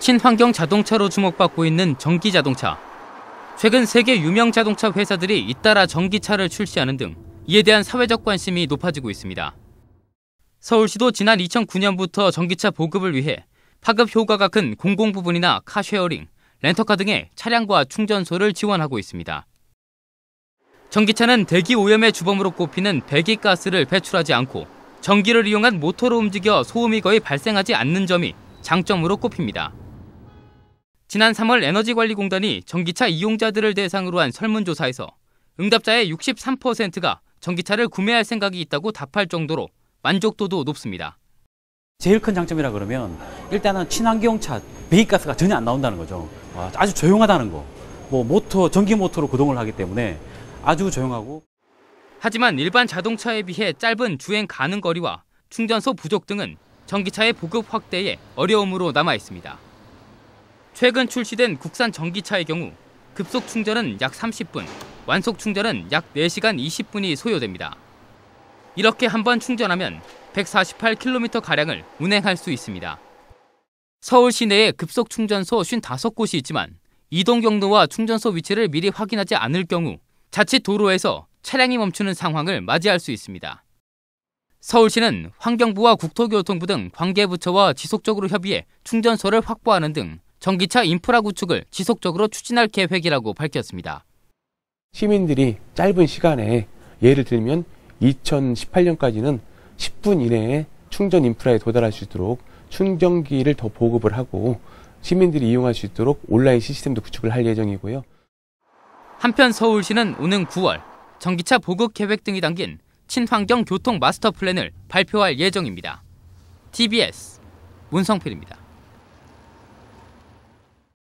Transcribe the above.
친환경 자동차로 주목받고 있는 전기 자동차. 최근 세계 유명 자동차 회사들이 잇따라 전기차를 출시하는 등 이에 대한 사회적 관심이 높아지고 있습니다. 서울시도 지난 2009년부터 전기차 보급을 위해 파급 효과가 큰 공공부분이나 카쉐어링, 렌터카 등의 차량과 충전소를 지원하고 있습니다. 전기차는 대기 오염의 주범으로 꼽히는 배기가스를 배출하지 않고 전기를 이용한 모터로 움직여 소음이 거의 발생하지 않는 점이 장점으로 꼽힙니다. 지난 3월 에너지관리공단이 전기차 이용자들을 대상으로 한 설문조사에서 응답자의 63%가 전기차를 구매할 생각이 있다고 답할 정도로 만족도도 높습니다. 제일 큰 장점이라 그러면 일단은 친환경차 배기가스가 전혀 안 나온다는 거죠. 아주 조용하다는 거. 뭐 모터 전기 모터로 구동을 하기 때문에 아주 조용하고. 하지만 일반 자동차에 비해 짧은 주행 가는 거리와 충전소 부족 등은 전기차의 보급 확대에 어려움으로 남아 있습니다. 최근 출시된 국산 전기차의 경우 급속 충전은 약 30분, 완속 충전은 약 4시간 20분이 소요됩니다. 이렇게 한 번 충전하면 148km가량을 운행할 수 있습니다. 서울 시내에 급속 충전소 55곳이 있지만 이동 경로와 충전소 위치를 미리 확인하지 않을 경우 자칫 도로에서 차량이 멈추는 상황을 맞이할 수 있습니다. 서울시는 환경부와 국토교통부 등 관계부처와 지속적으로 협의해 충전소를 확보하는 등 전기차 인프라 구축을 지속적으로 추진할 계획이라고 밝혔습니다. 시민들이 짧은 시간에 예를 들면 2018년까지는 10분 이내에 충전 인프라에 도달할 수 있도록 충전기를 더 보급을 하고 시민들이 이용할 수 있도록 온라인 시스템도 구축을 할 예정이고요. 한편 서울시는 오는 9월 전기차 보급 계획 등이 담긴 친환경 교통 마스터 플랜을 발표할 예정입니다. TBS 문성필입니다.